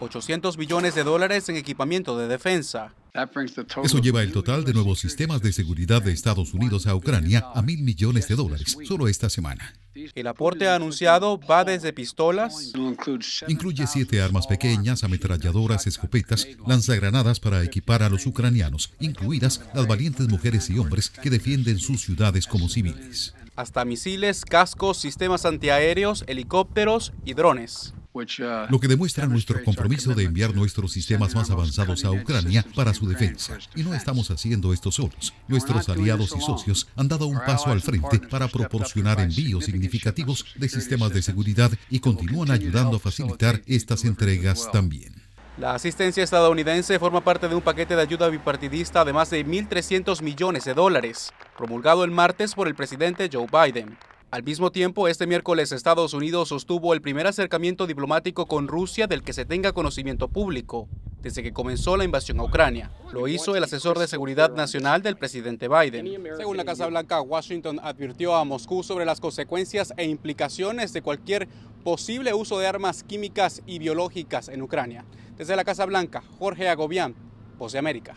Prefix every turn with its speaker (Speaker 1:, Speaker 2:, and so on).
Speaker 1: 800 millones de dólares en equipamiento de defensa. Eso lleva
Speaker 2: el total de nuevos sistemas de seguridad de Estados Unidos a Ucrania a mil millones de dólares solo esta semana.
Speaker 1: El aporte anunciado va desde pistolas. Incluye
Speaker 2: siete armas pequeñas, ametralladoras, escopetas, lanzagranadas para equipar a los ucranianos, incluidas las valientes mujeres y hombres que defienden sus ciudades como civiles.
Speaker 1: Hasta misiles, cascos, sistemas antiaéreos, helicópteros y drones. Uh, lo
Speaker 2: que demuestra nuestro compromiso de enviar nuestros sistemas más avanzados a Ucrania para su defensa. Y no estamos haciendo esto solos. Nuestros aliados y socios han dado un paso al frente para proporcionar envíos significativos de sistemas de seguridad y continúan ayudando a facilitar estas entregas también.
Speaker 1: La asistencia estadounidense forma parte de un paquete de ayuda bipartidista de más de 1.300 millones de dólares, promulgado el martes por el presidente Joe Biden. Al mismo tiempo, este miércoles Estados Unidos sostuvo el primer acercamiento diplomático con Rusia del que se tenga conocimiento público desde que comenzó la invasión a Ucrania. Lo hizo el asesor de seguridad nacional del presidente Biden. Según la Casa Blanca, Washington advirtió a Moscú sobre las consecuencias e implicaciones de cualquier posible uso de armas químicas y biológicas en Ucrania. Desde la Casa Blanca, Jorge Agobián, Voz de América.